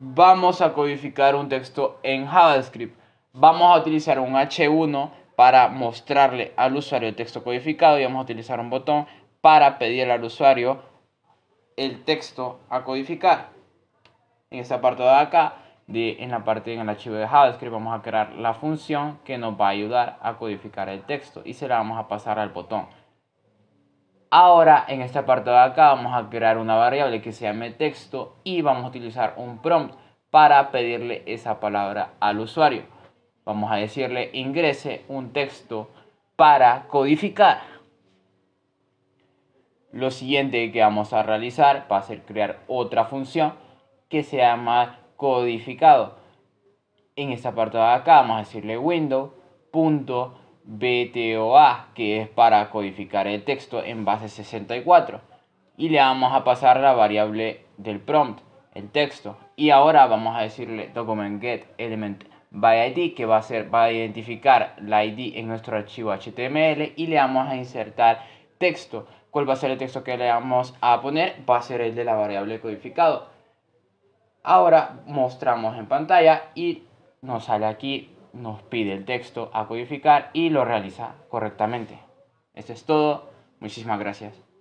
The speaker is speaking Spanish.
vamos a codificar un texto en JavaScript. Vamos a utilizar un H1 para mostrarle al usuario el texto codificado y vamos a utilizar un botón para pedirle al usuario el texto a codificar. En esta parte de acá, en la parte en el archivo de JavaScript, vamos a crear la función que nos va a ayudar a codificar el texto y se la vamos a pasar al botón. Ahora en esta parte de acá vamos a crear una variable que se llame texto y vamos a utilizar un prompt para pedirle esa palabra al usuario. Vamos a decirle ingrese un texto para codificar. Lo siguiente que vamos a realizar va a ser crear otra función que se llama codificado. En esta parte de acá vamos a decirle window. BTOA, que es para codificar el texto en base 64. Y le vamos a pasar la variable del prompt, el texto. Y ahora vamos a decirle document get element by ID, que va a, ser, va a identificar la ID en nuestro archivo HTML y le vamos a insertar texto. ¿Cuál va a ser el texto que le vamos a poner? Va a ser el de la variable codificado. Ahora mostramos en pantalla y nos sale aquí nos pide el texto a codificar y lo realiza correctamente. Esto es todo. Muchísimas gracias.